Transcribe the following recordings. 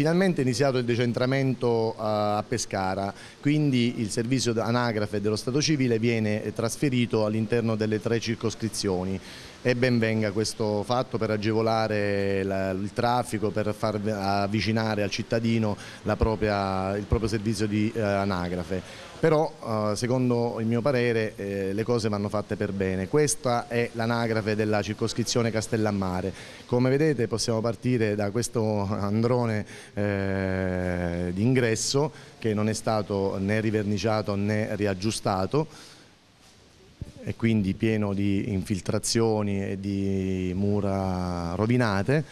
finalmente è iniziato il decentramento eh, a Pescara, quindi il servizio anagrafe dello Stato civile viene eh, trasferito all'interno delle tre circoscrizioni e ben venga questo fatto per agevolare il traffico, per far avvicinare al cittadino propria, il proprio servizio di eh, anagrafe però secondo il mio parere le cose vanno fatte per bene. Questa è l'anagrafe della circoscrizione Castellammare. Come vedete possiamo partire da questo androne eh, d'ingresso che non è stato né riverniciato né riaggiustato e quindi pieno di infiltrazioni e di mura rovinate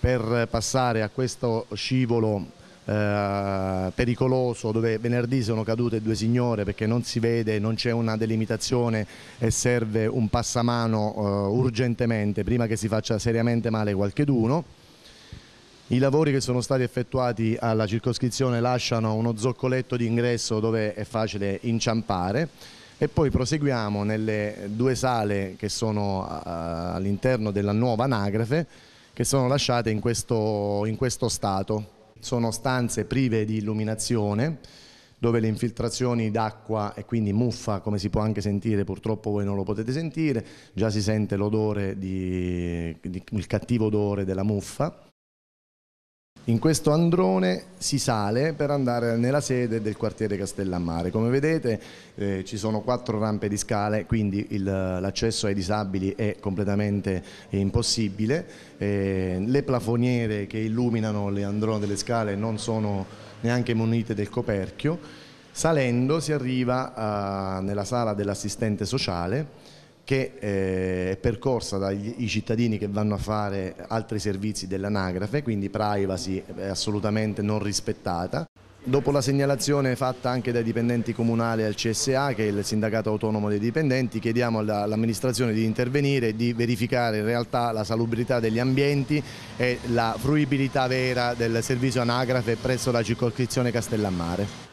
per passare a questo scivolo eh, pericoloso dove venerdì sono cadute due signore perché non si vede, non c'è una delimitazione e serve un passamano eh, urgentemente prima che si faccia seriamente male qualcheduno. I lavori che sono stati effettuati alla circoscrizione lasciano uno zoccoletto di ingresso dove è facile inciampare e poi proseguiamo nelle due sale che sono eh, all'interno della nuova anagrafe che sono lasciate in questo, in questo stato. Sono stanze prive di illuminazione dove le infiltrazioni d'acqua e quindi muffa, come si può anche sentire, purtroppo voi non lo potete sentire, già si sente l'odore, il cattivo odore della muffa. In questo androne si sale per andare nella sede del quartiere Castellammare. Come vedete eh, ci sono quattro rampe di scale, quindi l'accesso ai disabili è completamente impossibile. Eh, le plafoniere che illuminano le androne delle scale non sono neanche munite del coperchio. Salendo si arriva eh, nella sala dell'assistente sociale che eh, è percorsa dai cittadini che vanno a fare altri servizi dell'anagrafe, quindi privacy è assolutamente non rispettata. Dopo la segnalazione fatta anche dai dipendenti comunali al CSA, che è il sindacato autonomo dei dipendenti, chiediamo all'amministrazione di intervenire e di verificare in realtà la salubrità degli ambienti e la fruibilità vera del servizio anagrafe presso la circoscrizione Castellammare.